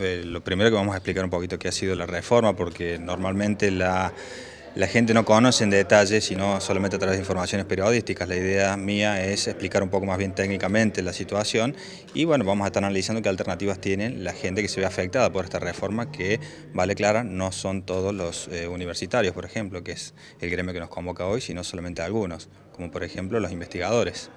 Eh, lo primero que vamos a explicar un poquito qué ha sido la reforma, porque normalmente la, gente no conoce en detalle, sino solamente a través de informaciones periodísticas. La idea mía es explicar un poco más bien técnicamente la situación y bueno, vamos a estar analizando qué alternativas tiene la gente que se ve afectada por esta reforma, que, vale clara, no son todos los eh, universitarios, por ejemplo, que es el gremio que nos convoca hoy, sino solamente algunos, como por ejemplo los investigadores.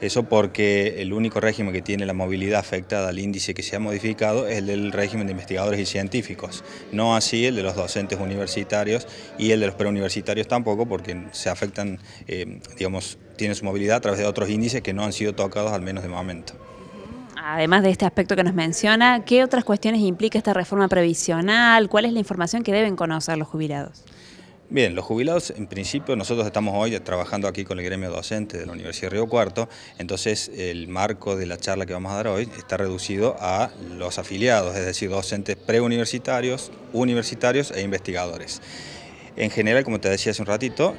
Eso porque el único régimen que tiene la movilidad afectada al índice que se ha modificado es el del régimen de investigadores y científicos, no así el de los docentes universitarios y el de los preuniversitarios tampoco porque se afectan, eh, digamos, tienen su movilidad a través de otros índices que no han sido tocados al menos de momento. Además de este aspecto que nos menciona, ¿qué otras cuestiones implica esta reforma previsional? ¿Cuál es la información que deben conocer los jubilados? Bien, los jubilados, en principio, nosotros estamos hoy trabajando aquí con el gremio docente de la Universidad de Río Cuarto, entonces el marco de la charla que vamos a dar hoy está reducido a los afiliados, es decir, docentes preuniversitarios, universitarios e investigadores. En general, como te decía hace un ratito,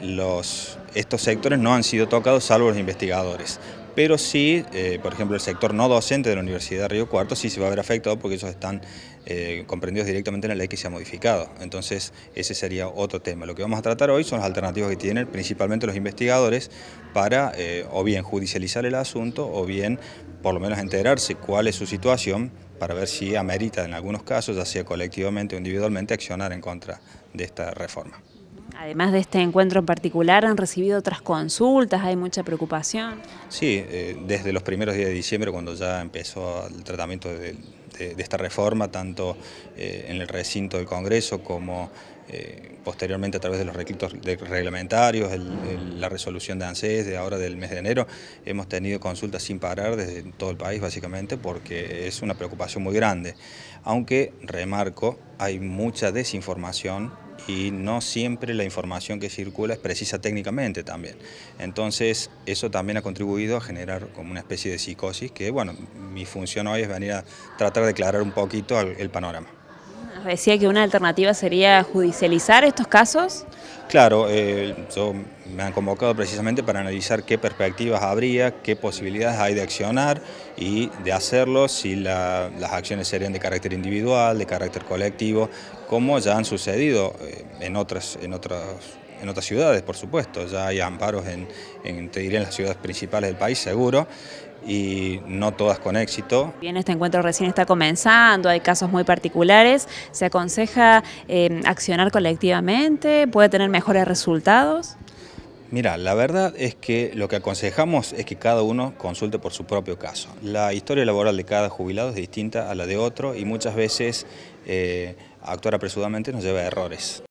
estos sectores no han sido tocados salvo los investigadores pero sí, eh, por ejemplo, el sector no docente de la Universidad de Río Cuarto sí se va a ver afectado porque ellos están eh, comprendidos directamente en la ley que se ha modificado. Entonces, ese sería otro tema. Lo que vamos a tratar hoy son las alternativas que tienen principalmente los investigadores para eh, o bien judicializar el asunto o bien por lo menos enterarse cuál es su situación para ver si amerita en algunos casos, ya sea colectivamente o individualmente, accionar en contra de esta reforma. Además de este encuentro en particular, ¿han recibido otras consultas? ¿Hay mucha preocupación? Sí, eh, desde los primeros días de diciembre, cuando ya empezó el tratamiento de, esta reforma, tanto eh, en el recinto del Congreso como eh, posteriormente a través de los requisitos reglamentarios, la resolución de ANSES de ahora del mes de enero, hemos tenido consultas sin parar desde todo el país básicamente porque es una preocupación muy grande. Aunque, remarco, hay mucha desinformación y no siempre la información que circula es precisa técnicamente también. Entonces, eso también ha contribuido a generar como una especie de psicosis que, bueno, mi función hoy es venir a tratar de aclarar un poquito el panorama decía que una alternativa sería judicializar estos casos. Claro, eh, me han convocado precisamente para analizar qué perspectivas habría, qué posibilidades hay de accionar y de hacerlo si las acciones serían de carácter individual, de carácter colectivo, como ya han sucedido eh, en otras, en otras en otras ciudades, por supuesto, ya hay amparos en, te diré, en las ciudades principales del país, seguro, y no todas con éxito. Bien, este encuentro recién está comenzando, hay casos muy particulares, ¿se aconseja em, accionar colectivamente? ¿Puede tener mejores resultados? Mira, la verdad es que lo que aconsejamos es que cada uno consulte por su propio caso. La historia laboral de cada jubilado es distinta a la de otro y muchas veces eh, actuar apresuradamente nos lleva a errores.